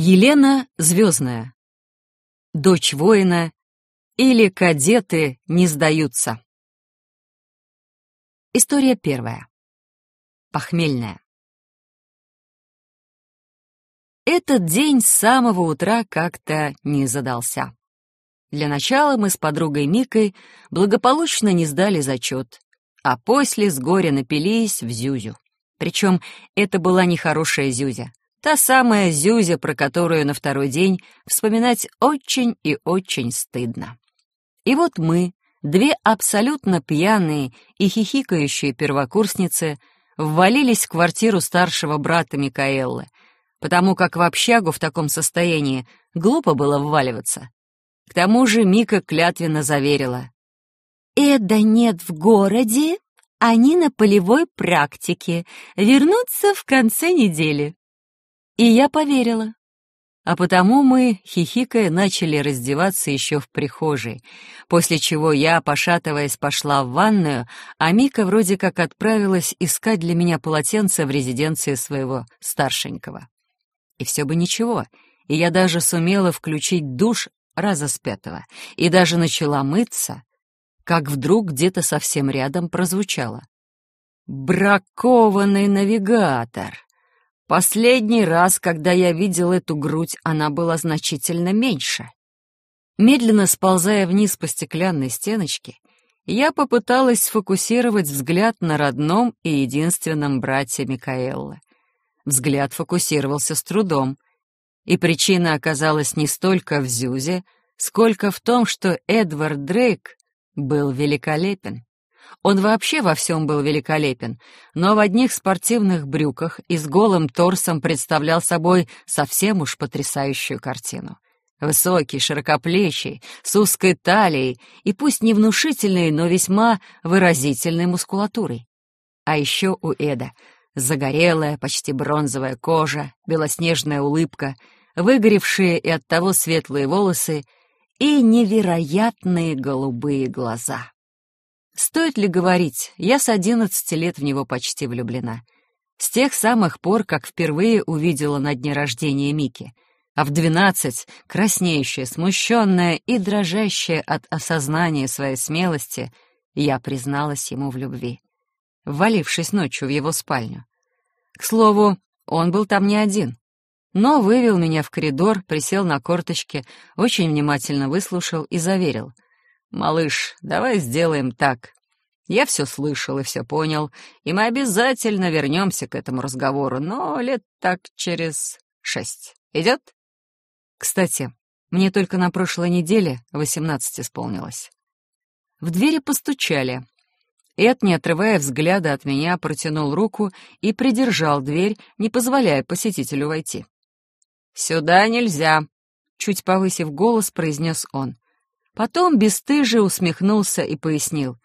Елена Звездная. Дочь воина или кадеты не сдаются. История первая. Похмельная. Этот день с самого утра как-то не задался. Для начала мы с подругой Микой благополучно не сдали зачет, а после с горя напились в Зюзю. Причем это была нехорошая Зюзя. Та самая Зюзя, про которую на второй день вспоминать очень и очень стыдно. И вот мы, две абсолютно пьяные и хихикающие первокурсницы, ввалились в квартиру старшего брата Микаэллы, потому как в общагу в таком состоянии глупо было вваливаться. К тому же Мика клятвенно заверила. «Эда нет в городе, они на полевой практике, вернутся в конце недели». И я поверила. А потому мы, хихикая, начали раздеваться еще в прихожей, после чего я, пошатываясь, пошла в ванную, а Мика вроде как отправилась искать для меня полотенце в резиденции своего старшенького. И все бы ничего, и я даже сумела включить душ раза с пятого, и даже начала мыться, как вдруг где-то совсем рядом прозвучало. «Бракованный навигатор!» Последний раз, когда я видел эту грудь, она была значительно меньше. Медленно сползая вниз по стеклянной стеночке, я попыталась сфокусировать взгляд на родном и единственном брате Микаэлла. Взгляд фокусировался с трудом, и причина оказалась не столько в Зюзе, сколько в том, что Эдвард Дрейк был великолепен. Он вообще во всем был великолепен, но в одних спортивных брюках и с голым торсом представлял собой совсем уж потрясающую картину. Высокий, широкоплечий, с узкой талией и пусть не внушительной, но весьма выразительной мускулатурой. А еще у Эда загорелая, почти бронзовая кожа, белоснежная улыбка, выгоревшие и оттого светлые волосы и невероятные голубые глаза. Стоит ли говорить, я с одиннадцати лет в него почти влюблена. С тех самых пор, как впервые увидела на дне рождения Мики. А в двенадцать, краснеющая, смущенная и дрожащая от осознания своей смелости, я призналась ему в любви, ввалившись ночью в его спальню. К слову, он был там не один. Но вывел меня в коридор, присел на корточки, очень внимательно выслушал и заверил — «Малыш, давай сделаем так. Я все слышал и все понял, и мы обязательно вернемся к этому разговору, но лет так через шесть. Идет?» «Кстати, мне только на прошлой неделе восемнадцать исполнилось». В двери постучали. Эд, не отрывая взгляда от меня, протянул руку и придержал дверь, не позволяя посетителю войти. «Сюда нельзя», — чуть повысив голос, произнес он. Потом бесстыже усмехнулся и пояснил.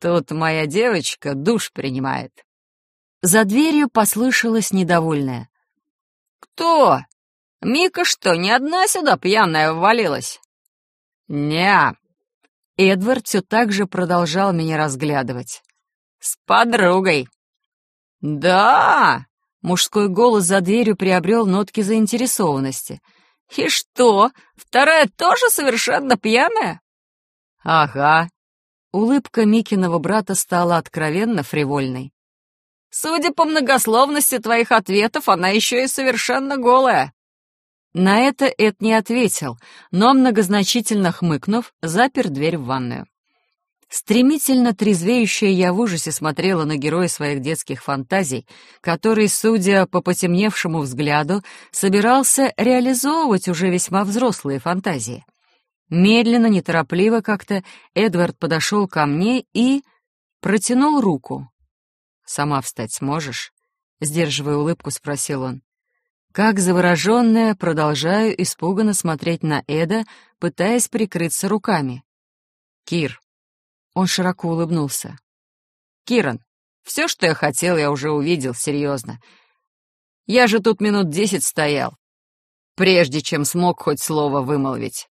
«Тут моя девочка душ принимает». За дверью послышалось недовольное. «Кто? Мика что, не одна сюда пьяная ввалилась?» «Не-а», Эдвард все так же продолжал меня разглядывать. «С подругой». «Да!» — мужской голос за дверью приобрел нотки заинтересованности — «И что, вторая тоже совершенно пьяная?» «Ага». Улыбка Микиного брата стала откровенно фривольной. «Судя по многословности твоих ответов, она еще и совершенно голая». На это Эд не ответил, но, многозначительно хмыкнув, запер дверь в ванную. Стремительно трезвеющая я в ужасе смотрела на героя своих детских фантазий, который, судя по потемневшему взгляду, собирался реализовывать уже весьма взрослые фантазии. Медленно, неторопливо как-то Эдвард подошел ко мне и протянул руку. «Сама встать сможешь?» — сдерживая улыбку, спросил он. Как завороженная, продолжаю испуганно смотреть на Эда, пытаясь прикрыться руками. «Кир, он широко улыбнулся. «Киран, все, что я хотел, я уже увидел, серьезно. Я же тут минут десять стоял, прежде чем смог хоть слово вымолвить.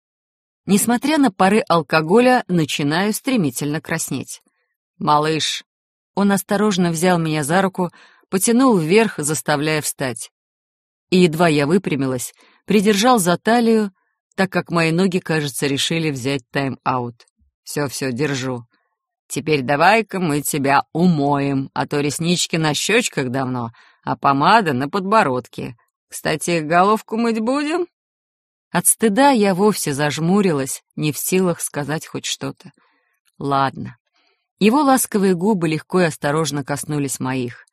Несмотря на пары алкоголя, начинаю стремительно краснеть. «Малыш!» Он осторожно взял меня за руку, потянул вверх, заставляя встать. И едва я выпрямилась, придержал за талию, так как мои ноги, кажется, решили взять тайм-аут. Все-все, держу. Теперь давай-ка мы тебя умоем, а то реснички на щечках давно, а помада на подбородке. Кстати, головку мыть будем?» От стыда я вовсе зажмурилась, не в силах сказать хоть что-то. «Ладно». Его ласковые губы легко и осторожно коснулись моих.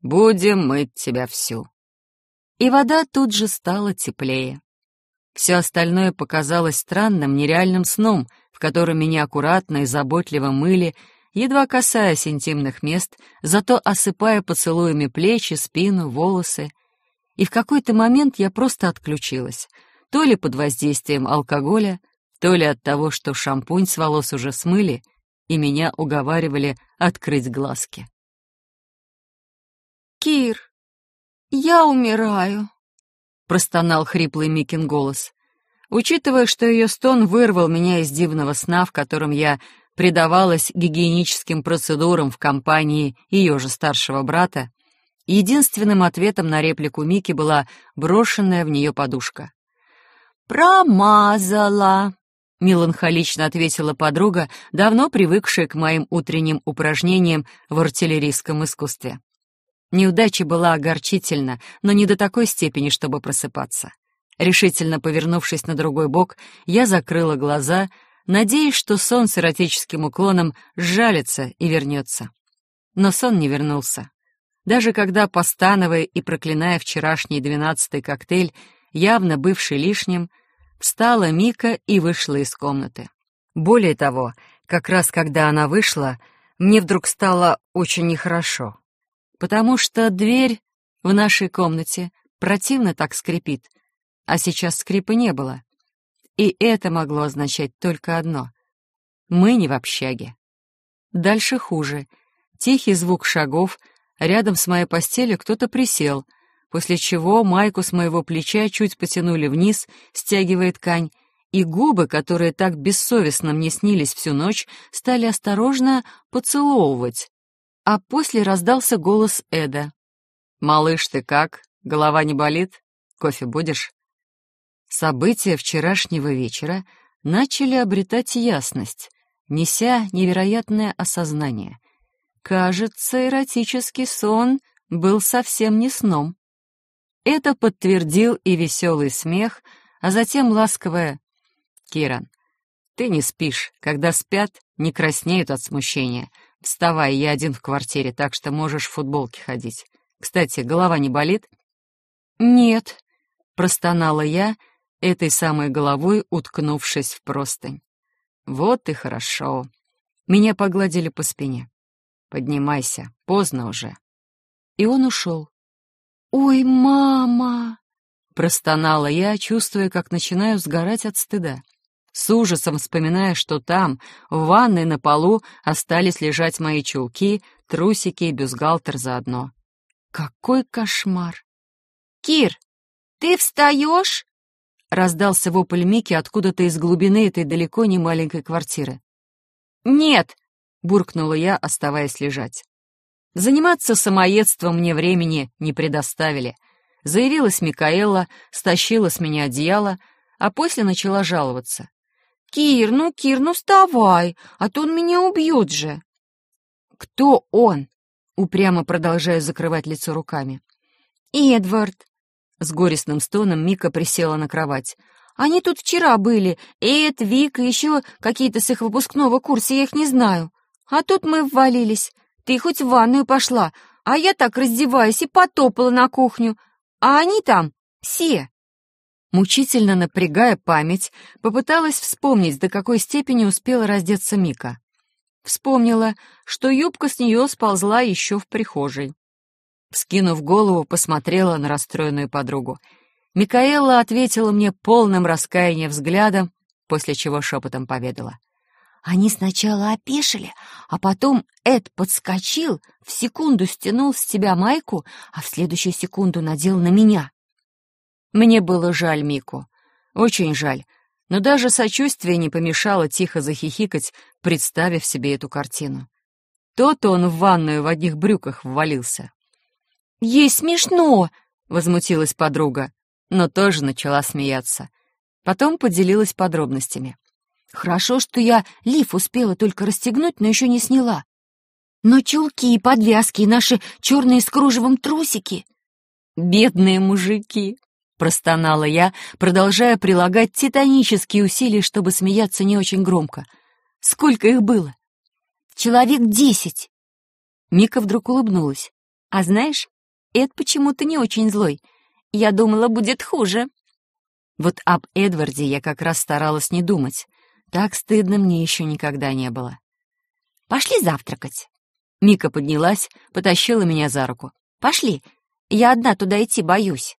«Будем мыть тебя всю». И вода тут же стала теплее. Все остальное показалось странным, нереальным сном — в котором меня аккуратно и заботливо мыли, едва касаясь интимных мест, зато осыпая поцелуями плечи, спину, волосы. И в какой-то момент я просто отключилась, то ли под воздействием алкоголя, то ли от того, что шампунь с волос уже смыли, и меня уговаривали открыть глазки. «Кир, я умираю», — простонал хриплый Микин голос. Учитывая, что ее стон вырвал меня из дивного сна, в котором я предавалась гигиеническим процедурам в компании ее же старшего брата, единственным ответом на реплику Мики была брошенная в нее подушка. «Промазала!» — меланхолично ответила подруга, давно привыкшая к моим утренним упражнениям в артиллерийском искусстве. Неудача была огорчительна, но не до такой степени, чтобы просыпаться. Решительно повернувшись на другой бок, я закрыла глаза, надеясь, что сон с эротическим уклоном сжалится и вернется. Но сон не вернулся. Даже когда, постановая и проклиная вчерашний двенадцатый коктейль, явно бывший лишним, встала Мика и вышла из комнаты. Более того, как раз когда она вышла, мне вдруг стало очень нехорошо, потому что дверь в нашей комнате противно так скрипит, а сейчас скрипа не было. И это могло означать только одно. Мы не в общаге. Дальше хуже. Тихий звук шагов. Рядом с моей постелью кто-то присел, после чего майку с моего плеча чуть потянули вниз, стягивая ткань, и губы, которые так бессовестно мне снились всю ночь, стали осторожно поцеловывать. А после раздался голос Эда. «Малыш, ты как? Голова не болит? Кофе будешь?» События вчерашнего вечера начали обретать ясность, неся невероятное осознание. Кажется, эротический сон был совсем не сном. Это подтвердил и веселый смех, а затем ласковое «Киран, ты не спишь, когда спят, не краснеют от смущения. Вставай, я один в квартире, так что можешь в футболке ходить. Кстати, голова не болит?» «Нет», — простонала я, — этой самой головой уткнувшись в простынь. «Вот и хорошо». Меня погладили по спине. «Поднимайся, поздно уже». И он ушел. «Ой, мама!» — простонала я, чувствуя, как начинаю сгорать от стыда. С ужасом вспоминая, что там, в ванной на полу, остались лежать мои чулки, трусики и бюстгальтер заодно. Какой кошмар! «Кир, ты встаешь?» Раздался вопль Мики откуда-то из глубины этой далеко не маленькой квартиры. «Нет!» — буркнула я, оставаясь лежать. Заниматься самоедством мне времени не предоставили. Заявилась Микаэла, стащила с меня одеяло, а после начала жаловаться. «Кир, ну, Кир, ну вставай, а то он меня убьет же!» «Кто он?» — упрямо продолжаю закрывать лицо руками. «Эдвард», с горестным стоном Мика присела на кровать. «Они тут вчера были. Эд, Вик и еще какие-то с их выпускного курса, я их не знаю. А тут мы ввалились. Ты хоть в ванную пошла, а я так раздеваюсь и потопала на кухню. А они там все». Мучительно напрягая память, попыталась вспомнить, до какой степени успела раздеться Мика. Вспомнила, что юбка с нее сползла еще в прихожей. Вскинув голову, посмотрела на расстроенную подругу. Микаэла ответила мне полным раскаянием взглядом, после чего шепотом поведала. Они сначала опешили, а потом Эд подскочил, в секунду стянул с себя майку, а в следующую секунду надел на меня. Мне было жаль Мику, очень жаль, но даже сочувствие не помешало тихо захихикать, представив себе эту картину. То-то он в ванную в одних брюках ввалился. Ей смешно!» — возмутилась подруга, но тоже начала смеяться. Потом поделилась подробностями. «Хорошо, что я лиф успела только расстегнуть, но еще не сняла. Но чулки и подвязки, и наши черные с кружевом трусики...» «Бедные мужики!» — простонала я, продолжая прилагать титанические усилия, чтобы смеяться не очень громко. «Сколько их было?» «Человек десять!» Мика вдруг улыбнулась. «А знаешь, Эд почему-то не очень злой. Я думала, будет хуже. Вот об Эдварде я как раз старалась не думать. Так стыдно мне еще никогда не было. «Пошли завтракать». Мика поднялась, потащила меня за руку. «Пошли. Я одна туда идти боюсь».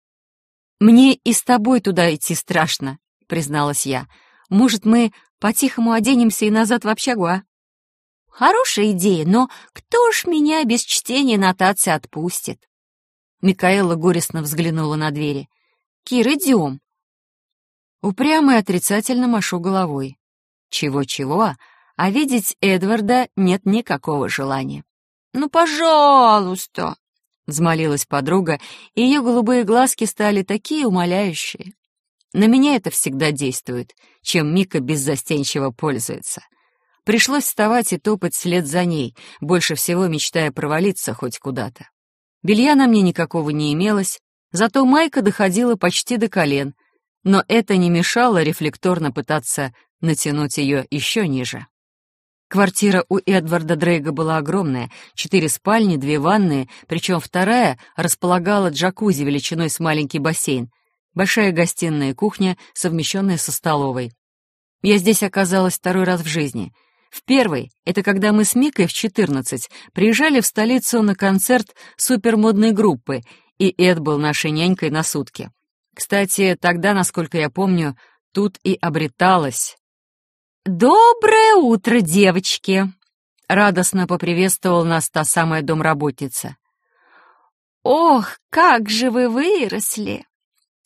«Мне и с тобой туда идти страшно», — призналась я. «Может, мы по-тихому оденемся и назад в общагу, а?» «Хорошая идея, но кто ж меня без чтения нотации отпустит?» Микаэла горестно взглянула на двери. «Кир, идем!» Упрямый отрицательно машу головой. Чего-чего, а видеть Эдварда нет никакого желания. «Ну, пожалуйста!» — взмолилась подруга, и ее голубые глазки стали такие умоляющие. На меня это всегда действует, чем Мика беззастенчиво пользуется. Пришлось вставать и топать вслед за ней, больше всего мечтая провалиться хоть куда-то. Белья на мне никакого не имелось, зато майка доходила почти до колен, но это не мешало рефлекторно пытаться натянуть ее еще ниже. Квартира у Эдварда Дрейга была огромная, четыре спальни, две ванные, причем вторая располагала джакузи величиной с маленький бассейн, большая гостиная и кухня, совмещенная со столовой. Я здесь оказалась второй раз в жизни — в первый — это когда мы с Микой в 14 приезжали в столицу на концерт супермодной группы, и Эд был нашей нянькой на сутки. Кстати, тогда, насколько я помню, тут и обреталась. «Доброе утро, девочки!» — радостно поприветствовал нас та самая домработница. «Ох, как же вы выросли!»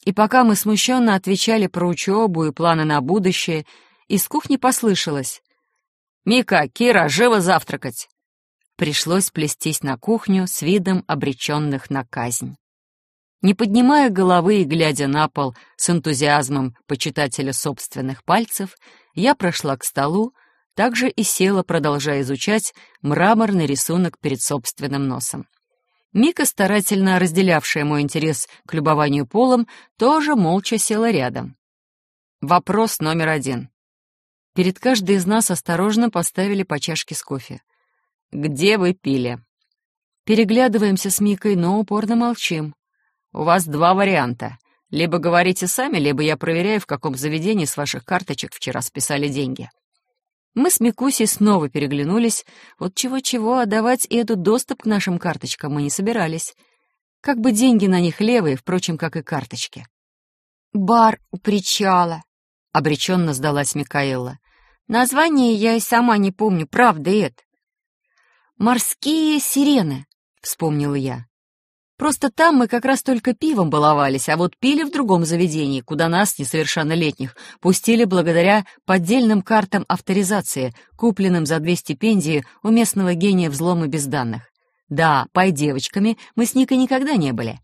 И пока мы смущенно отвечали про учебу и планы на будущее, из кухни послышалось. «Мика, Кира, живо завтракать!» Пришлось плестись на кухню с видом обреченных на казнь. Не поднимая головы и глядя на пол с энтузиазмом почитателя собственных пальцев, я прошла к столу, также и села, продолжая изучать мраморный рисунок перед собственным носом. Мика, старательно разделявшая мой интерес к любованию полом, тоже молча села рядом. Вопрос номер один. Перед каждой из нас осторожно поставили по чашке с кофе. «Где вы пили?» Переглядываемся с Микой, но упорно молчим. «У вас два варианта. Либо говорите сами, либо я проверяю, в каком заведении с ваших карточек вчера списали деньги». Мы с Микусей снова переглянулись. Вот чего-чего, отдавать а и эту доступ к нашим карточкам мы не собирались. Как бы деньги на них левые, впрочем, как и карточки. «Бар у причала», — обреченно сдалась Микаэла. Название я и сама не помню, правда, Эд. «Морские сирены», — вспомнила я. Просто там мы как раз только пивом баловались, а вот пили в другом заведении, куда нас, несовершеннолетних, пустили благодаря поддельным картам авторизации, купленным за две стипендии у местного гения взлома безданных. Да, пай девочками мы с Никой никогда не были.